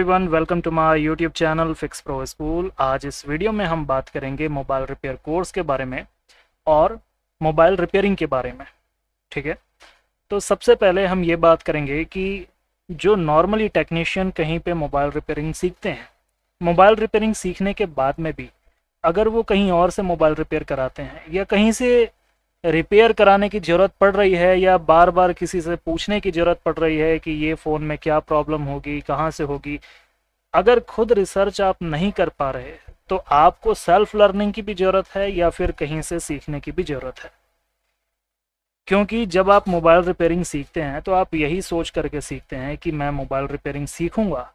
everyone welcome to my YouTube channel fix pro school आज इस video में हम बात करेंगे मोबाइल रिपेयर कोर्स के बारे में और मोबाइल रिपेयरिंग के बारे में ठीक है तो सबसे पहले हम ये बात करेंगे कि जो नॉर्मली टेक्नीशियन कहीं पे मोबाइल रिपेयरिंग सीखते हैं मोबाइल रिपेयरिंग सीखने के बाद में भी अगर वो कहीं और से मोबाइल रिपेयर कराते हैं या कहीं से रिपेयर कराने की ज़रूरत पड़ रही है या बार बार किसी से पूछने की ज़रूरत पड़ रही है कि ये फ़ोन में क्या प्रॉब्लम होगी कहाँ से होगी अगर खुद रिसर्च आप नहीं कर पा रहे तो आपको सेल्फ लर्निंग की भी ज़रूरत है या फिर कहीं से सीखने की भी ज़रूरत है क्योंकि जब आप मोबाइल रिपेयरिंग सीखते हैं तो आप यही सोच करके सीखते हैं कि मैं मोबाइल रिपेयरिंग सीखूंगा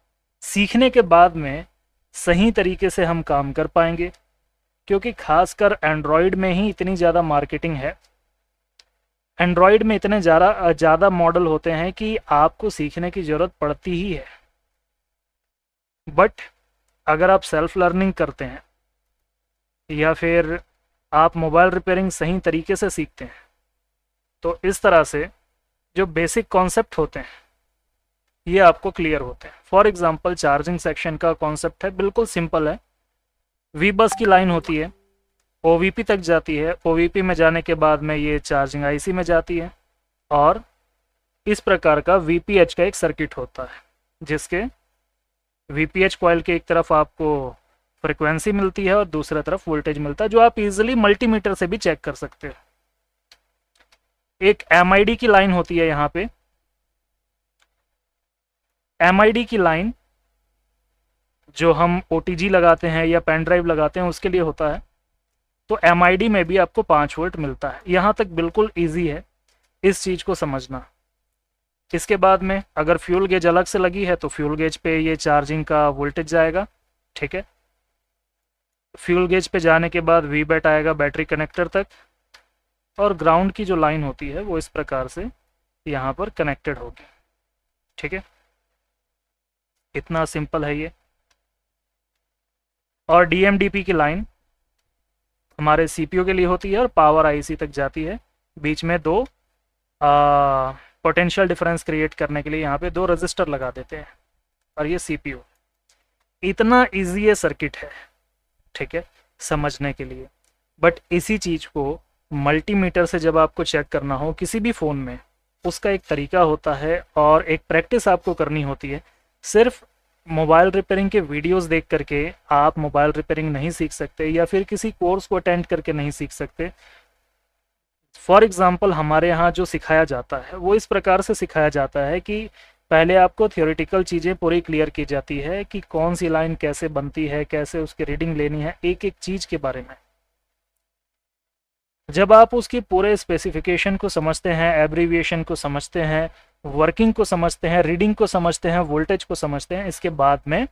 सीखने के बाद में सही तरीके से हम काम कर पाएंगे क्योंकि खासकर एंड्रॉयड में ही इतनी ज़्यादा मार्केटिंग है एंड्रॉयड में इतने ज़्यादा ज़्यादा मॉडल होते हैं कि आपको सीखने की ज़रूरत पड़ती ही है बट अगर आप सेल्फ लर्निंग करते हैं या फिर आप मोबाइल रिपेयरिंग सही तरीके से सीखते हैं तो इस तरह से जो बेसिक कॉन्सेप्ट होते हैं ये आपको क्लियर होते हैं फॉर एग्ज़ाम्पल चार्जिंग सेक्शन का कॉन्सेप्ट है बिल्कुल सिंपल है वी बस की लाइन होती है ओ तक जाती है ओ में जाने के बाद में ये चार्जिंग आईसी में जाती है और इस प्रकार का वी का एक सर्किट होता है जिसके वी पी कॉइल के एक तरफ आपको फ्रिक्वेंसी मिलती है और दूसरा तरफ वोल्टेज मिलता है जो आप इजिली मल्टीमीटर से भी चेक कर सकते हो एक एम की लाइन होती है यहाँ पे एम की लाइन जो हम ओ लगाते हैं या पेन ड्राइव लगाते हैं उसके लिए होता है तो एम में भी आपको पाँच वोल्ट मिलता है यहाँ तक बिल्कुल ईजी है इस चीज़ को समझना इसके बाद में अगर फ्यूल गेज अलग से लगी है तो फ्यूल गेज पे ये चार्जिंग का वोल्टेज जाएगा ठीक है फ्यूल गेज पे जाने के बाद वी बैट आएगा बैटरी कनेक्टर तक और ग्राउंड की जो लाइन होती है वो इस प्रकार से यहाँ पर कनेक्टेड होगी ठीक है इतना सिंपल है ये और डीएमडीपी की लाइन हमारे सी के लिए होती है और पावर आई तक जाती है बीच में दो पोटेंशियल डिफरेंस क्रिएट करने के लिए यहाँ पे दो रजिस्टर लगा देते हैं और ये सी इतना इजी ये सर्किट है ठीक है समझने के लिए बट इसी चीज़ को मल्टीमीटर से जब आपको चेक करना हो किसी भी फ़ोन में उसका एक तरीका होता है और एक प्रैक्टिस आपको करनी होती है सिर्फ मोबाइल रिपेयरिंग के वीडियोस देख करके आप मोबाइल रिपेयरिंग नहीं सीख सकते या फिर किसी कोर्स को अटेंड करके नहीं सीख सकते फॉर एग्ज़ाम्पल हमारे यहाँ जो सिखाया जाता है वो इस प्रकार से सिखाया जाता है कि पहले आपको थियोरिटिकल चीज़ें पूरी क्लियर की जाती है कि कौन सी लाइन कैसे बनती है कैसे उसकी रीडिंग लेनी है एक एक चीज़ के बारे में जब आप उसके पूरे स्पेसिफिकेशन को समझते हैं एब्रीविएशन को समझते हैं वर्किंग को समझते हैं रीडिंग को समझते हैं वोल्टेज को समझते हैं इसके बाद में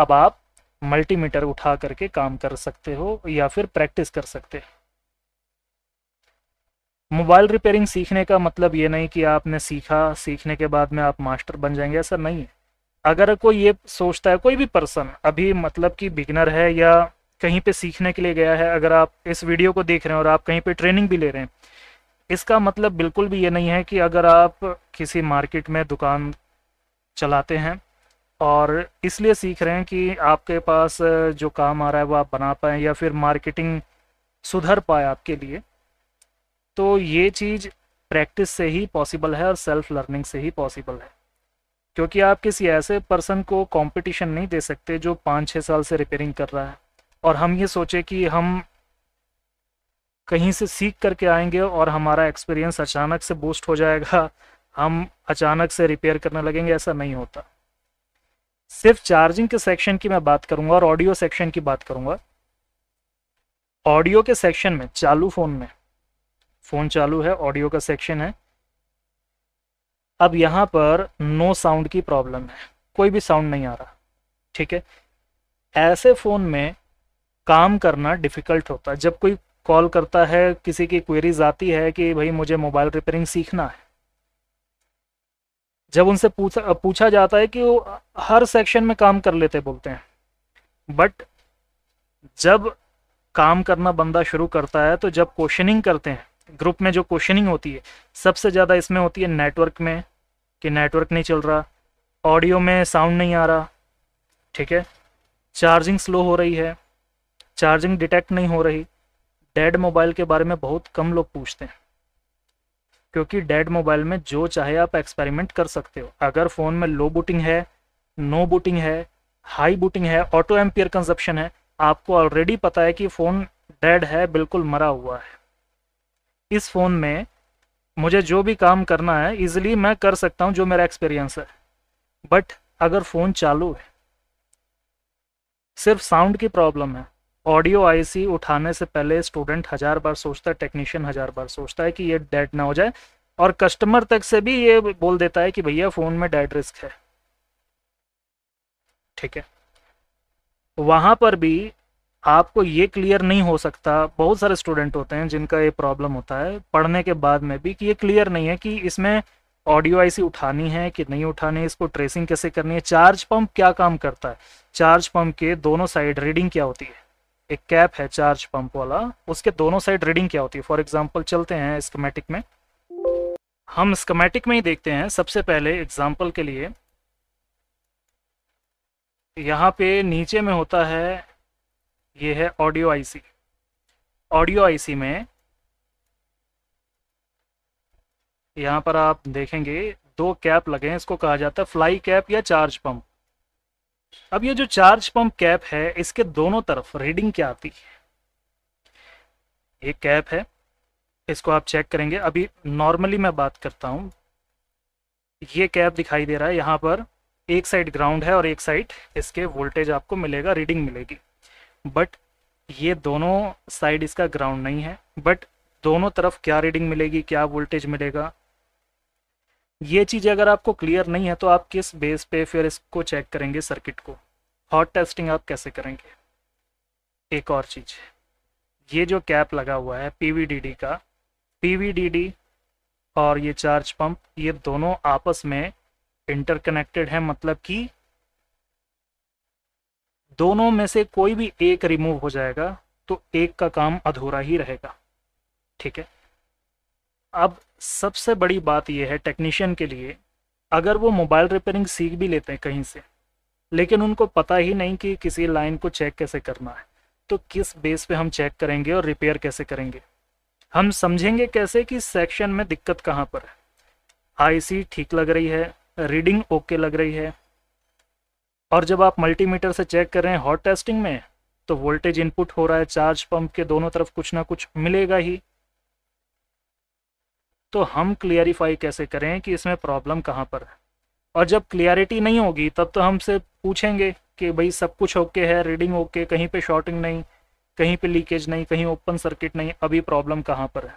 अब आप मल्टीमीटर उठा करके काम कर सकते हो या फिर प्रैक्टिस कर सकते हो मोबाइल रिपेयरिंग सीखने का मतलब ये नहीं कि आपने सीखा सीखने के बाद में आप मास्टर बन जाएंगे ऐसा नहीं है अगर कोई ये सोचता है कोई भी पर्सन अभी मतलब कि बिगनर है या कहीं पे सीखने के लिए गया है अगर आप इस वीडियो को देख रहे हैं और आप कहीं पे ट्रेनिंग भी ले रहे हैं इसका मतलब बिल्कुल भी ये नहीं है कि अगर आप किसी मार्केट में दुकान चलाते हैं और इसलिए सीख रहे हैं कि आपके पास जो काम आ रहा है वो आप बना पाएँ या फिर मार्केटिंग सुधर पाए आपके लिए तो ये चीज़ प्रैक्टिस से ही पॉसिबल है और सेल्फ लर्निंग से ही पॉसिबल है क्योंकि आप किसी ऐसे पर्सन को कंपटीशन नहीं दे सकते जो पाँच छः साल से रिपेयरिंग कर रहा है और हम ये सोचे कि हम कहीं से सीख करके आएंगे और हमारा एक्सपीरियंस अचानक से बूस्ट हो जाएगा हम अचानक से रिपेयर करने लगेंगे ऐसा नहीं होता सिर्फ चार्जिंग के सेक्शन की मैं बात करूंगा और ऑडियो सेक्शन की बात करूंगा ऑडियो के सेक्शन में चालू फ़ोन में फ़ोन चालू है ऑडियो का सेक्शन है अब यहां पर नो साउंड की प्रॉब्लम है कोई भी साउंड नहीं आ रहा ठीक है ऐसे फ़ोन में काम करना डिफ़िकल्ट होता है जब कोई कॉल करता है किसी की क्वेरीज आती है कि भाई मुझे मोबाइल रिपेयरिंग सीखना है जब उनसे पूछा पूछा जाता है कि वो हर सेक्शन में काम कर लेते बोलते हैं बट जब काम करना बंदा शुरू करता है तो जब क्वेश्चनिंग करते हैं ग्रुप में जो क्वेश्चनिंग होती है सबसे ज़्यादा इसमें होती है नेटवर्क में कि नेटवर्क नहीं चल रहा ऑडियो में साउंड नहीं आ रहा ठीक है चार्जिंग स्लो हो रही है चार्जिंग डिटेक्ट नहीं हो रही डेड मोबाइल के बारे में बहुत कम लोग पूछते हैं क्योंकि डेड मोबाइल में जो चाहे आप एक्सपेरिमेंट कर सकते हो अगर फ़ोन में लो बूटिंग है नो बूटिंग है हाई बूटिंग है ऑटो एम्पियर कंजप्शन है आपको ऑलरेडी पता है कि फ़ोन डेड है बिल्कुल मरा हुआ है इस फ़ोन में मुझे जो भी काम करना है इजिली मैं कर सकता हूँ जो मेरा एक्सपीरियंस है बट अगर फ़ोन चालू है सिर्फ साउंड की प्रॉब्लम है ऑडियो आईसी उठाने से पहले स्टूडेंट हज़ार बार सोचता है टेक्नीशियन हज़ार बार सोचता है कि ये डेड ना हो जाए और कस्टमर तक से भी ये बोल देता है कि भैया फ़ोन में डेड रिस्क है ठीक है वहां पर भी आपको ये क्लियर नहीं हो सकता बहुत सारे स्टूडेंट होते हैं जिनका ये प्रॉब्लम होता है पढ़ने के बाद में भी कि ये क्लियर नहीं है कि इसमें ऑडियो आईसी उठानी है कि नहीं उठानी है इसको ट्रेसिंग कैसे करनी है चार्ज पंप क्या काम करता है चार्ज पंप के दोनों साइड रीडिंग क्या होती है एक कैप है चार्ज पंप वाला उसके दोनों साइड रीडिंग क्या होती है फॉर एग्जाम्पल चलते हैं स्कमेटिक में हम स्कमेटिक में ही देखते हैं सबसे पहले एग्जाम्पल के लिए यहाँ पे नीचे में होता है ये है ऑडियो आईसी ऑडियो आईसी में यहाँ पर आप देखेंगे दो कैप लगे हैं इसको कहा जाता है फ्लाई कैप या चार्ज पंप अब ये जो चार्ज पंप कैप है इसके दोनों तरफ रीडिंग क्या आती है एक कैप है इसको आप चेक करेंगे अभी नॉर्मली मैं बात करता हूँ ये कैप दिखाई दे रहा है यहाँ पर एक साइड ग्राउंड है और एक साइड इसके वोल्टेज आपको मिलेगा रीडिंग मिलेगी बट ये दोनों साइड इसका ग्राउंड नहीं है बट दोनों तरफ क्या रीडिंग मिलेगी क्या वोल्टेज मिलेगा ये चीज़ें अगर आपको क्लियर नहीं है तो आप किस बेस पे फिर इसको चेक करेंगे सर्किट को हॉट टेस्टिंग आप कैसे करेंगे एक और चीज़ ये जो कैप लगा हुआ है पीवीडीडी का पीवीडीडी और ये चार्ज पंप ये दोनों आपस में इंटरकनेक्टेड है मतलब कि दोनों में से कोई भी एक रिमूव हो जाएगा तो एक का काम अधूरा ही रहेगा ठीक है अब सबसे बड़ी बात यह है टेक्नीशियन के लिए अगर वो मोबाइल रिपेयरिंग सीख भी लेते हैं कहीं से लेकिन उनको पता ही नहीं कि किसी लाइन को चेक कैसे करना है तो किस बेस पे हम चेक करेंगे और रिपेयर कैसे करेंगे हम समझेंगे कैसे कि सेक्शन में दिक्कत कहाँ पर है आईसी ठीक लग रही है रीडिंग ओके लग रही है और जब आप मल्टीमीटर से चेक कर रहे हैं हॉट टेस्टिंग में तो वोल्टेज इनपुट हो रहा है चार्ज पंप के दोनों तरफ कुछ ना कुछ मिलेगा ही तो हम क्लियरिफाई कैसे करें कि इसमें प्रॉब्लम कहाँ पर है और जब क्लियरिटी नहीं होगी तब तो हमसे पूछेंगे कि भाई सब कुछ ओके है रीडिंग ओके कहीं पे शॉर्टिंग नहीं कहीं पे लीकेज नहीं कहीं ओपन सर्किट नहीं अभी प्रॉब्लम कहाँ पर है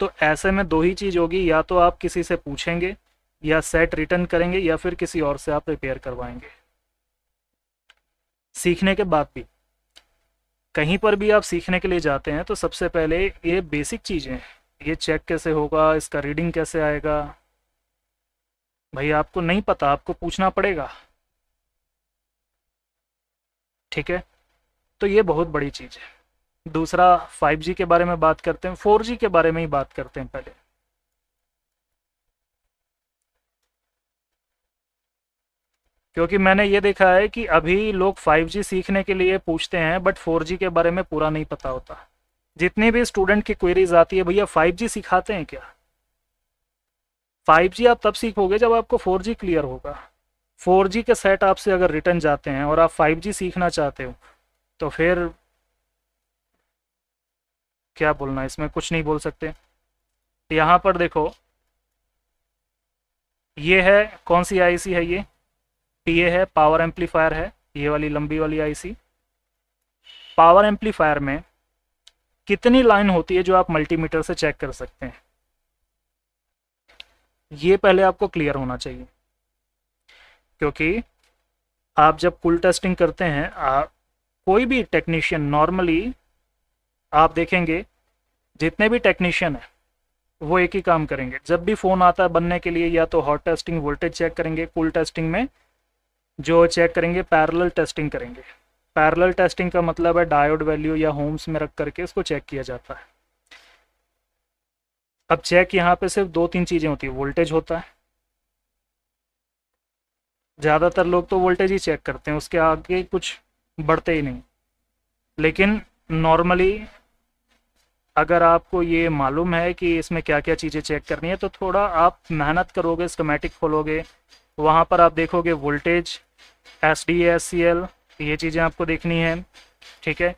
तो ऐसे में दो ही चीज़ होगी या तो आप किसी से पूछेंगे या सेट रिटर्न करेंगे या फिर किसी और से आप रिपेयर करवाएंगे सीखने के बाद भी कहीं पर भी आप सीखने के लिए जाते हैं तो सबसे पहले ये बेसिक चीज़ें हैं ये चेक कैसे होगा इसका रीडिंग कैसे आएगा भाई आपको नहीं पता आपको पूछना पड़ेगा ठीक है तो ये बहुत बड़ी चीज़ है दूसरा 5G के बारे में बात करते हैं 4G के बारे में ही बात करते हैं पहले क्योंकि मैंने ये देखा है कि अभी लोग 5G सीखने के लिए पूछते हैं बट 4G के बारे में पूरा नहीं पता होता जितने भी स्टूडेंट की क्वेरीज आती है भैया फाइव जी सिखाते हैं क्या फाइव जी आप तब सीखोगे जब आपको फोर जी क्लियर होगा फोर जी के सेट आपसे अगर रिटर्न जाते हैं और आप फाइव जी सीखना चाहते हो तो फिर क्या बोलना इसमें कुछ नहीं बोल सकते यहाँ पर देखो ये है कौन सी आईसी है ये पी है पावर एम्पलीफायर है ये वाली लंबी वाली आईसी पावर एम्पलीफायर में कितनी लाइन होती है जो आप मल्टीमीटर से चेक कर सकते हैं ये पहले आपको क्लियर होना चाहिए क्योंकि आप जब कुल टेस्टिंग करते हैं आप कोई भी टेक्नीशियन नॉर्मली आप देखेंगे जितने भी टेक्नीशियन हैं वो एक ही काम करेंगे जब भी फ़ोन आता है बनने के लिए या तो हॉट टेस्टिंग वोल्टेज चेक करेंगे कूल टेस्टिंग में जो चेक करेंगे पैरेलल टेस्टिंग करेंगे पैरेलल टेस्टिंग का मतलब है डायोड वैल्यू या होम्स में रख करके इसको चेक किया जाता है अब चेक यहाँ पे सिर्फ दो तीन चीज़ें होती है वोल्टेज होता है ज़्यादातर लोग तो वोल्टेज ही चेक करते हैं उसके आगे कुछ बढ़ते ही नहीं लेकिन नॉर्मली अगर आपको ये मालूम है कि इसमें क्या क्या चीज़ें चेक करनी है तो थोड़ा आप मेहनत करोगे स्कमेटिक खोलोगे वहाँ पर आप देखोगे voltage S D S C L तो ये चीज़ें आपको देखनी है ठीक है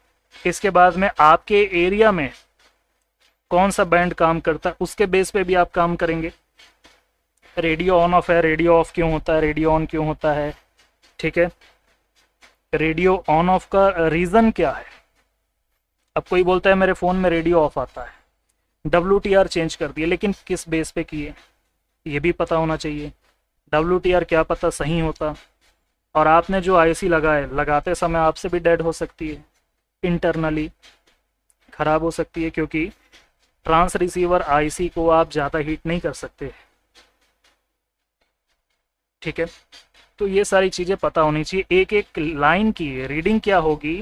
इसके बाद में आपके एरिया में कौन सा बैंड काम करता है उसके बेस पे भी आप काम करेंगे रेडियो ऑन ऑफ है रेडियो ऑफ क्यों होता है रेडियो ऑन क्यों होता है ठीक है रेडियो ऑन ऑफ का रीज़न क्या है अब कोई बोलता है मेरे फ़ोन में रेडियो ऑफ आता है डब्ल्यू चेंज कर दिए लेकिन किस बेस पे किए ये भी पता होना चाहिए डब्ल्यू क्या पता सही होता और आपने जो आईसी लगाए लगाते समय आपसे भी डेड हो सकती है इंटरनली ख़राब हो सकती है क्योंकि ट्रांस रिसीवर आईसी को आप ज़्यादा हीट नहीं कर सकते ठीक है तो ये सारी चीज़ें पता होनी चाहिए एक एक लाइन की रीडिंग क्या होगी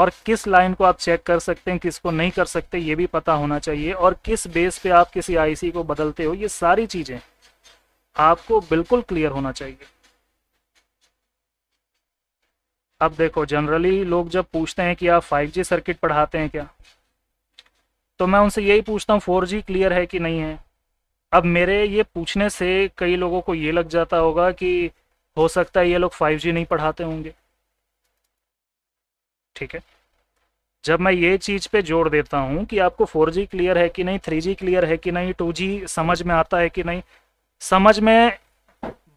और किस लाइन को आप चेक कर सकते हैं किसको नहीं कर सकते ये भी पता होना चाहिए और किस बेस पे आप किसी आईसी को बदलते हो ये सारी चीज़ें आपको बिल्कुल क्लियर होना चाहिए अब देखो जनरली लोग जब पूछते हैं कि आप जी सर्किट पढ़ाते हैं क्या तो मैं उनसे यही पूछता हूँ जी क्लियर है कि नहीं है अब मेरे ये पूछने से कई लोगों को ये लग जाता होगा कि हो सकता है ये लोग 5G नहीं पढ़ाते होंगे ठीक है जब मैं ये चीज़ पे जोड़ देता हूँ कि आपको 4G क्लियर है कि नहीं 3G क्लियर है कि नहीं 2G समझ में आता है कि नहीं समझ में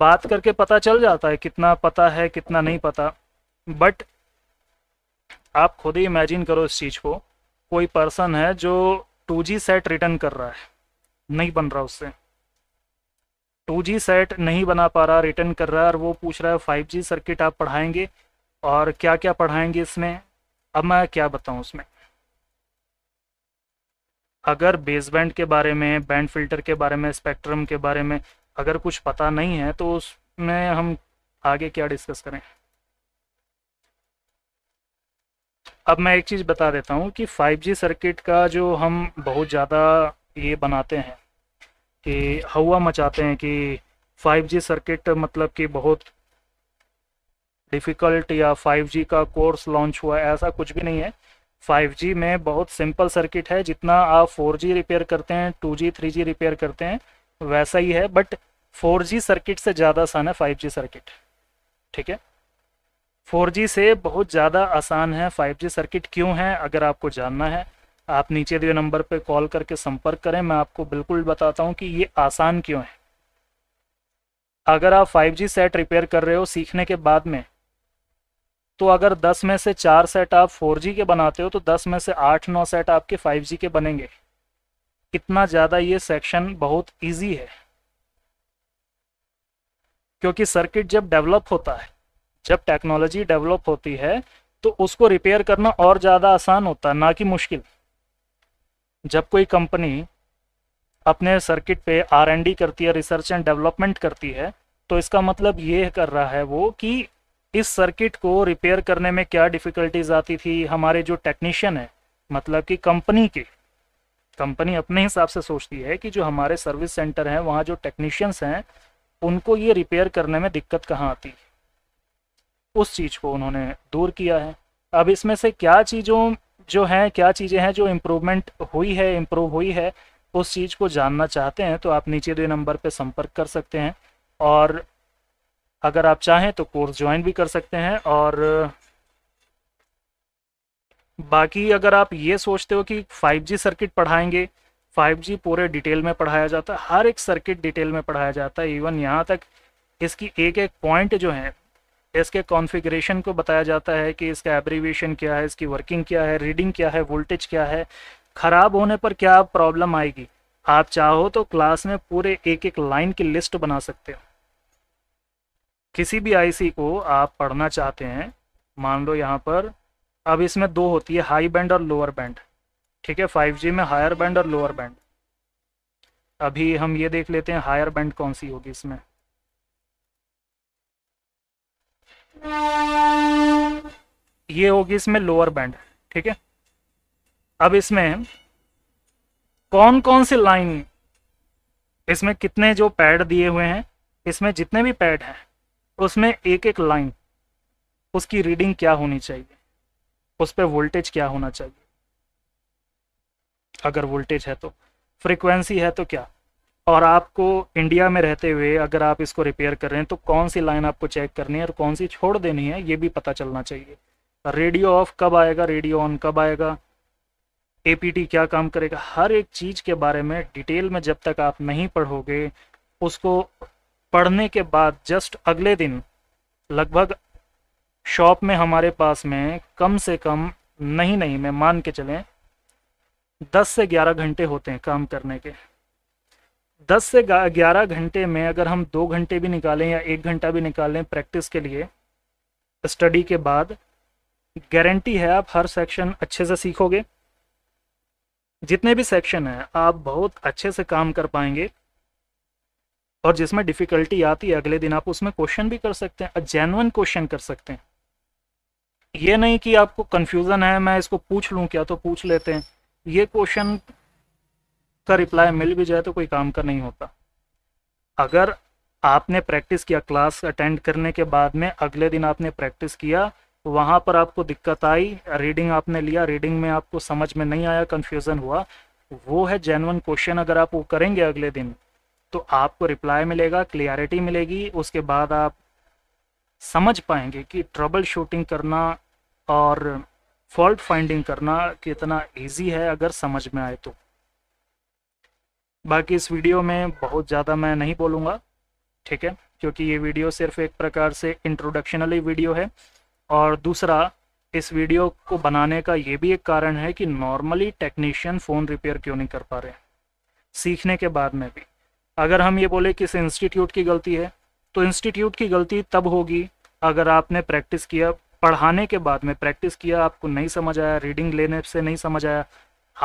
बात करके पता चल जाता है कितना पता है कितना नहीं पता बट आप खुद ही इमेजिन करो इस चीज़ को कोई पर्सन है जो टू जी सेट रिटर्न कर रहा है नहीं बन रहा उससे टू जी सेट नहीं बना पा रहा रिटर्न कर रहा है और वो पूछ रहा है फाइव जी सर्किट आप पढ़ाएंगे और क्या क्या पढ़ाएंगे इसमें अब मैं क्या बताऊं उसमें अगर बेसबैंड के बारे में बैंड फिल्टर के बारे में स्पेक्ट्रम के बारे में अगर कुछ पता नहीं है तो उसमें हम आगे क्या डिस्कस करें अब मैं एक चीज़ बता देता हूँ कि 5G सर्किट का जो हम बहुत ज़्यादा ये बनाते हैं कि हवा मचाते हैं कि 5G सर्किट मतलब कि बहुत डिफ़िकल्ट या 5G का कोर्स लॉन्च हुआ है ऐसा कुछ भी नहीं है 5G में बहुत सिंपल सर्किट है जितना आप 4G रिपेयर करते हैं 2G 3G रिपेयर करते हैं वैसा ही है बट 4G सर्किट से ज़्यादा आसान है 5G सर्किट ठीक है 4G से बहुत ज़्यादा आसान है 5G सर्किट क्यों है अगर आपको जानना है आप नीचे दिए नंबर पर कॉल करके संपर्क करें मैं आपको बिल्कुल बताता हूँ कि ये आसान क्यों है अगर आप 5G सेट रिपेयर कर रहे हो सीखने के बाद में तो अगर 10 में से चार सेट आप 4G के बनाते हो तो 10 में से आठ नौ सेट आपके 5G के बनेंगे इतना ज़्यादा ये सेक्शन बहुत इजी है क्योंकि सर्किट जब डेवलप होता है जब टेक्नोलॉजी डेवलप होती है तो उसको रिपेयर करना और ज़्यादा आसान होता है ना कि मुश्किल जब कोई कंपनी अपने सर्किट पे आर एंड डी करती है रिसर्च एंड डेवलपमेंट करती है तो इसका मतलब ये कर रहा है वो कि इस सर्किट को रिपेयर करने में क्या डिफ़िकल्टीज आती थी हमारे जो टेक्नीशियन है मतलब कि कंपनी के कंपनी अपने हिसाब से सोचती है कि जो हमारे सर्विस सेंटर हैं वहाँ जो टेक्नीशियंस हैं उनको ये रिपेयर करने में दिक्कत कहाँ आती है उस चीज़ को उन्होंने दूर किया है अब इसमें से क्या चीज़ों जो हैं क्या चीज़ें हैं जो इम्प्रूवमेंट हुई है इम्प्रूव हुई है उस चीज़ को जानना चाहते हैं तो आप नीचे दिए नंबर पर संपर्क कर सकते हैं और अगर आप चाहें तो कोर्स ज्वाइन भी कर सकते हैं और बाकी अगर आप ये सोचते हो कि 5G सर्किट पढ़ाएंगे 5G पूरे डिटेल में पढ़ाया जाता है हर एक सर्किट डिटेल में पढ़ाया जाता है इवन यहाँ तक इसकी एक एक पॉइंट जो है इसके कॉन्फ़िगरेशन को बताया जाता है कि इसका एब्रीविएशन क्या है इसकी वर्किंग क्या है रीडिंग क्या है वोल्टेज क्या है ख़राब होने पर क्या प्रॉब्लम आएगी आप चाहो तो क्लास में पूरे एक एक लाइन की लिस्ट बना सकते हो किसी भी आईसी को आप पढ़ना चाहते हैं मान लो यहाँ पर अब इसमें दो होती है हाई बैंड और लोअर बैंड ठीक है फाइव में हायर बैंड और लोअर बैंड अभी हम ये देख लेते हैं हायर बैंड कौन सी होगी इसमें ये होगी इसमें लोअर बैंड ठीक है अब इसमें कौन कौन सी लाइन इसमें कितने जो पैड दिए हुए हैं इसमें जितने भी पैड हैं उसमें एक एक लाइन उसकी रीडिंग क्या होनी चाहिए उस पर वोल्टेज क्या होना चाहिए अगर वोल्टेज है तो फ्रीक्वेंसी है तो क्या और आपको इंडिया में रहते हुए अगर आप इसको रिपेयर कर रहे हैं तो कौन सी लाइन आपको चेक करनी है और कौन सी छोड़ देनी है ये भी पता चलना चाहिए रेडियो ऑफ कब आएगा रेडियो ऑन कब आएगा एपीटी क्या काम करेगा हर एक चीज़ के बारे में डिटेल में जब तक आप नहीं पढ़ोगे उसको पढ़ने के बाद जस्ट अगले दिन लगभग शॉप में हमारे पास में कम से कम नहीं नहीं मैं मान के चलें दस से ग्यारह घंटे होते हैं काम करने के दस से ग्यारह घंटे में अगर हम दो घंटे भी निकालें या एक घंटा भी निकालें प्रैक्टिस के लिए स्टडी के बाद गारंटी है आप हर सेक्शन अच्छे से सीखोगे जितने भी सेक्शन हैं आप बहुत अच्छे से काम कर पाएंगे और जिसमें डिफ़िकल्टी आती है अगले दिन आप उसमें क्वेश्चन भी कर सकते हैं जेनवन क्वेश्चन कर सकते हैं ये नहीं कि आपको कन्फ्यूज़न है मैं इसको पूछ लूँ क्या तो पूछ लेते हैं ये क्वेश्चन का रिप्लाई मिल भी जाए तो कोई काम का नहीं होता अगर आपने प्रैक्टिस किया क्लास अटेंड करने के बाद में अगले दिन आपने प्रैक्टिस किया वहाँ पर आपको दिक्कत आई रीडिंग आपने लिया रीडिंग में आपको समझ में नहीं आया कन्फ्यूज़न हुआ वो है जेनवन क्वेश्चन अगर आप वो करेंगे अगले दिन तो आपको रिप्लाई मिलेगा क्लियरिटी मिलेगी उसके बाद आप समझ पाएंगे कि ट्रबल शूटिंग करना और फॉल्ट फाइंडिंग करना कितना इजी है अगर समझ में आए तो बाकी इस वीडियो में बहुत ज़्यादा मैं नहीं बोलूँगा ठीक है क्योंकि ये वीडियो सिर्फ एक प्रकार से इंट्रोडक्शनली वीडियो है और दूसरा इस वीडियो को बनाने का ये भी एक कारण है कि नॉर्मली टेक्नीशियन फ़ोन रिपेयर क्यों नहीं कर पा रहे सीखने के बाद में भी अगर हम ये बोले कि इस इंस्टीट्यूट की गलती है तो इंस्टीट्यूट की गलती तब होगी अगर आपने प्रैक्टिस किया पढ़ाने के बाद में प्रैक्टिस किया आपको नहीं समझ आया रीडिंग लेने से नहीं समझ आया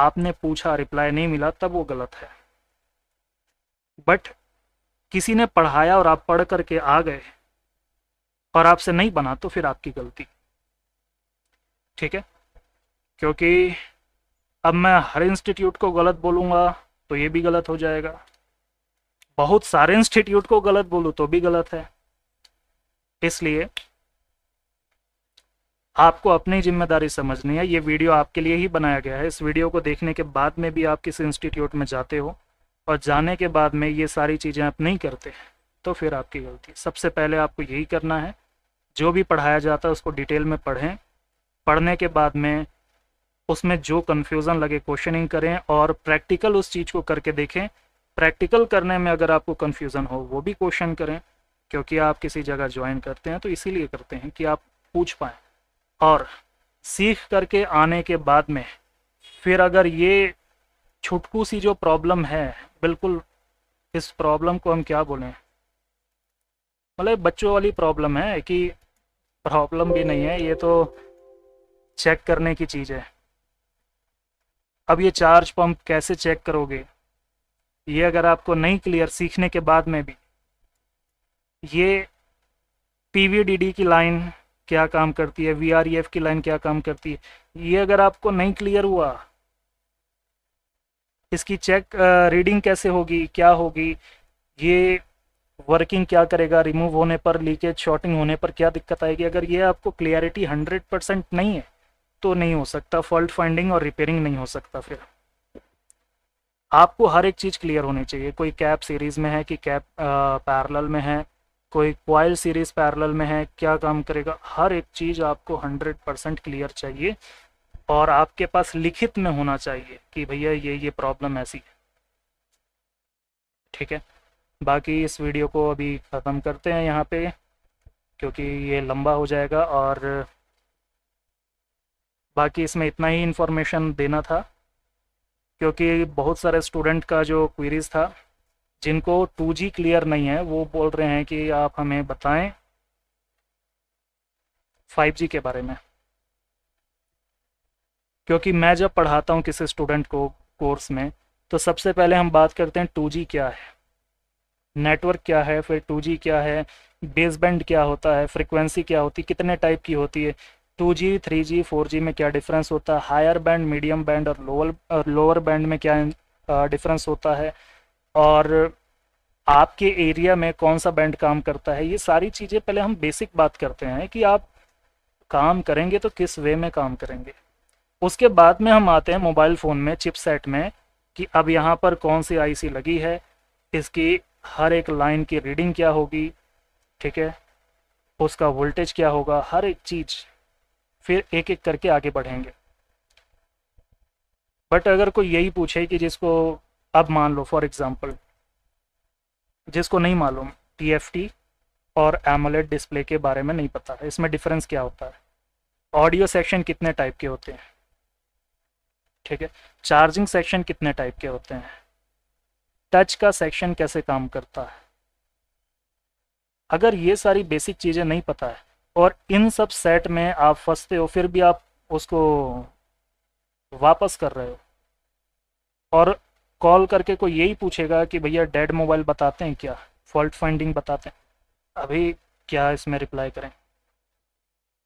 आपने पूछा रिप्लाई नहीं मिला तब वो गलत है बट किसी ने पढ़ाया और आप पढ़ करके आ गए और आपसे नहीं बना तो फिर आपकी गलती ठीक है क्योंकि अब मैं हर इंस्टीट्यूट को गलत बोलूंगा तो ये भी गलत हो जाएगा बहुत सारे इंस्टीट्यूट को गलत बोलू तो भी गलत है इसलिए आपको अपनी जिम्मेदारी समझनी है ये वीडियो आपके लिए ही बनाया गया है इस वीडियो को देखने के बाद में भी आप किसी इंस्टीट्यूट में जाते हो और जाने के बाद में ये सारी चीज़ें आप नहीं करते हैं तो फिर आपकी गलती सबसे पहले आपको यही करना है जो भी पढ़ाया जाता है उसको डिटेल में पढ़ें पढ़ने के बाद में उसमें जो कन्फ्यूज़न लगे क्वेश्चनिंग करें और प्रैक्टिकल उस चीज़ को करके देखें प्रैक्टिकल करने में अगर आपको कन्फ्यूज़न हो वो भी क्वेश्चन करें क्योंकि आप किसी जगह ज्वाइन करते हैं तो इसीलिए करते हैं कि आप पूछ पाएँ और सीख करके आने के बाद में फिर अगर ये छुटकू सी जो प्रॉब्लम है बिल्कुल इस प्रॉब्लम को हम क्या बोलें मतलब बच्चों वाली प्रॉब्लम है कि प्रॉब्लम भी नहीं है ये तो चेक करने की चीज़ है अब ये चार्ज पंप कैसे चेक करोगे ये अगर आपको नहीं क्लियर सीखने के बाद में भी ये पीवीडीडी की लाइन क्या काम करती है वीआरईएफ e की लाइन क्या काम करती है ये अगर आपको नहीं क्लियर हुआ इसकी चेक रीडिंग कैसे होगी क्या होगी ये वर्किंग क्या करेगा रिमूव होने पर लीकेज शॉर्टिंग होने पर क्या दिक्कत आएगी अगर ये आपको क्लियरिटी हंड्रेड परसेंट नहीं है तो नहीं हो सकता फॉल्ट फाइंडिंग और रिपेयरिंग नहीं हो सकता फिर आपको हर एक चीज़ क्लियर होनी चाहिए कोई कैप सीरीज़ में है कि कैप पैरल में है कोई क्वाइल सीरीज़ पैरल में है क्या काम करेगा हर एक चीज़ आपको हंड्रेड क्लियर चाहिए और आपके पास लिखित में होना चाहिए कि भैया ये ये प्रॉब्लम ऐसी है ठीक है बाकी इस वीडियो को अभी ख़त्म करते हैं यहाँ पे क्योंकि ये लंबा हो जाएगा और बाकी इसमें इतना ही इन्फॉर्मेशन देना था क्योंकि बहुत सारे स्टूडेंट का जो क्वेरीज़ था जिनको 2G क्लियर नहीं है वो बोल रहे हैं कि आप हमें बताएं 5G के बारे में क्योंकि मैं जब पढ़ाता हूँ किसी स्टूडेंट को कोर्स में तो सबसे पहले हम बात करते हैं टू क्या है नेटवर्क क्या है फिर टू क्या है बेसबैंड क्या होता है फ्रिक्वेंसी क्या होती है कितने टाइप की होती है two G three G four G में क्या डिफरेंस होता है हायर बैंड मीडियम बैंड और लोअर लोअर बैंड में क्या डिफरेंस होता है और आपके एरिया में कौन सा बैंड काम करता है ये सारी चीज़ें पहले हम बेसिक बात करते हैं कि आप काम करेंगे तो किस वे में काम करेंगे उसके बाद में हम आते हैं मोबाइल फ़ोन में चिपसेट में कि अब यहाँ पर कौन सी आईसी लगी है इसकी हर एक लाइन की रीडिंग क्या होगी ठीक है उसका वोल्टेज क्या होगा हर एक चीज़ फिर एक एक करके आगे बढ़ेंगे बट अगर कोई यही पूछे कि जिसको अब मान लो फॉर एग्ज़ाम्पल जिसको नहीं मालूम टी और एमोलेट डिस्प्ले के बारे में नहीं पता है इसमें डिफरेंस क्या होता है ऑडियो सेक्शन कितने टाइप के होते हैं ठीक है चार्जिंग सेक्शन कितने टाइप के होते हैं टच का सेक्शन कैसे काम करता है अगर ये सारी बेसिक चीज़ें नहीं पता है और इन सब सेट में आप फंसते हो फिर भी आप उसको वापस कर रहे हो और कॉल करके कोई यही पूछेगा कि भैया डेड मोबाइल बताते हैं क्या फॉल्ट फाइंडिंग बताते हैं अभी क्या इसमें रिप्लाई करें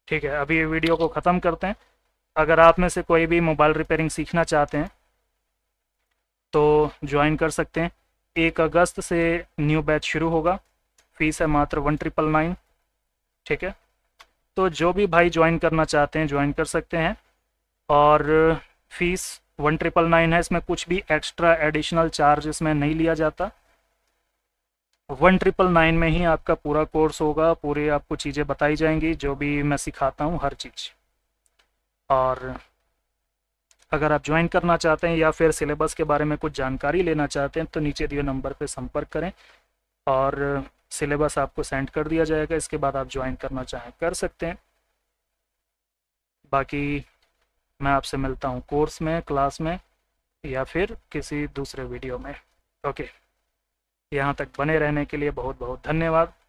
ठीक है अभी वीडियो को ख़त्म करते हैं अगर आप में से कोई भी मोबाइल रिपेयरिंग सीखना चाहते हैं तो ज्वाइन कर सकते हैं एक अगस्त से न्यू बैच शुरू होगा फीस है मात्र वन ट्रिपल नाइन ठीक है तो जो भी भाई ज्वाइन करना चाहते हैं ज्वाइन कर सकते हैं और फीस वन ट्रिपल नाइन है इसमें कुछ भी एक्स्ट्रा एडिशनल चार्ज इसमें नहीं लिया जाता वन ट्रिपल नाइन में ही आपका पूरा कोर्स होगा पूरे आपको चीज़ें बताई जाएंगी जो भी मैं सिखाता हूँ हर चीज़ और अगर आप ज्वाइन करना चाहते हैं या फिर सिलेबस के बारे में कुछ जानकारी लेना चाहते हैं तो नीचे दिए नंबर पर संपर्क करें और सिलेबस आपको सेंड कर दिया जाएगा इसके बाद आप ज्वाइन करना चाहें कर सकते हैं बाकी मैं आपसे मिलता हूँ कोर्स में क्लास में या फिर किसी दूसरे वीडियो में ओके यहाँ तक बने रहने के लिए बहुत बहुत धन्यवाद